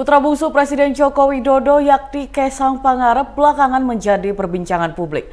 Putra bungsu Presiden Joko Widodo yakni Kaisang Pangarep belakangan menjadi perbincangan publik.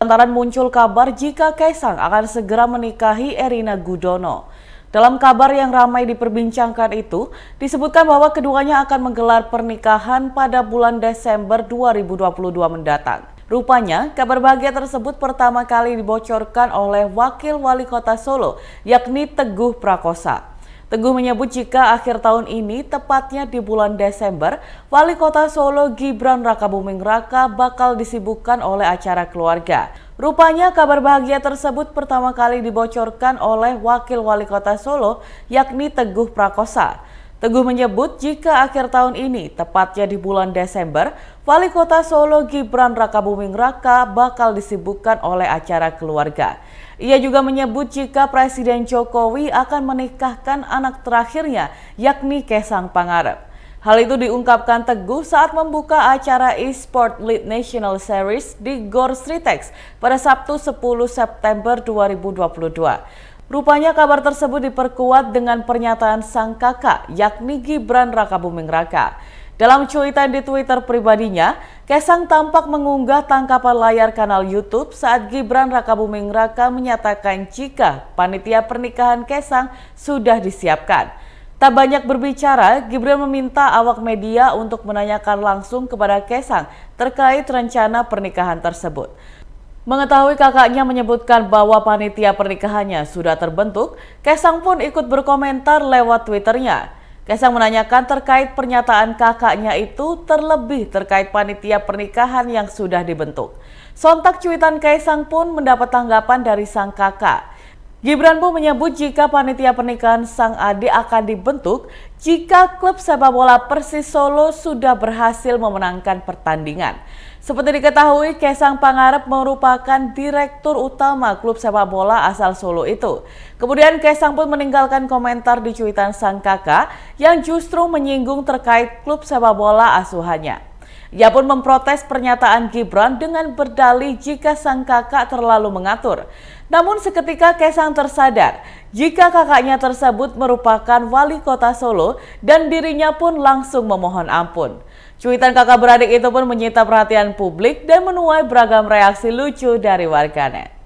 Lantaran muncul kabar jika Kaisang akan segera menikahi Erina Gudono. Dalam kabar yang ramai diperbincangkan itu, disebutkan bahwa keduanya akan menggelar pernikahan pada bulan Desember 2022 mendatang. Rupanya, kabar bahagia tersebut pertama kali dibocorkan oleh Wakil Wali Kota Solo, yakni Teguh Prakosa. Teguh menyebut jika akhir tahun ini, tepatnya di bulan Desember, Wali Kota Solo Gibran Rakabuming Raka bakal disibukkan oleh acara keluarga. Rupanya kabar bahagia tersebut pertama kali dibocorkan oleh Wakil Wali Kota Solo yakni Teguh Prakosa. Teguh menyebut jika akhir tahun ini, tepatnya di bulan Desember, Wali Kota Solo Gibran Rakabuming Raka bakal disibukkan oleh acara keluarga. Ia juga menyebut jika Presiden Jokowi akan menikahkan anak terakhirnya, yakni Kesang Pangarep. Hal itu diungkapkan Teguh saat membuka acara eSport Lead National Series di Gor Sritex pada Sabtu 10 September 2022. Rupanya kabar tersebut diperkuat dengan pernyataan sang kakak yakni Gibran Rakabuming Raka. Dalam cuitan di Twitter pribadinya, Kesang tampak mengunggah tangkapan layar kanal YouTube saat Gibran Rakabuming Raka menyatakan jika panitia pernikahan Kesang sudah disiapkan. Tak banyak berbicara, Gibran meminta awak media untuk menanyakan langsung kepada Kesang terkait rencana pernikahan tersebut. Mengetahui kakaknya menyebutkan bahwa panitia pernikahannya sudah terbentuk, Kesang pun ikut berkomentar lewat Twitternya. Kaisang menanyakan terkait pernyataan kakaknya itu terlebih terkait panitia pernikahan yang sudah dibentuk. Sontak cuitan Kaisang pun mendapat tanggapan dari sang kakak. Gibran pun menyebut jika panitia pernikahan sang adik akan dibentuk jika klub sepak bola Persis Solo sudah berhasil memenangkan pertandingan. Seperti diketahui, Kesang Pangarep merupakan direktur utama klub sepak bola asal Solo itu. Kemudian Kesang pun meninggalkan komentar di cuitan sang kakak yang justru menyinggung terkait klub sepak bola asuhannya. Ia pun memprotes pernyataan Gibran dengan berdalih jika sang kakak terlalu mengatur. Namun seketika Kesang tersadar jika kakaknya tersebut merupakan wali kota Solo dan dirinya pun langsung memohon ampun. Cuitan kakak beradik itu pun menyita perhatian publik dan menuai beragam reaksi lucu dari warganet.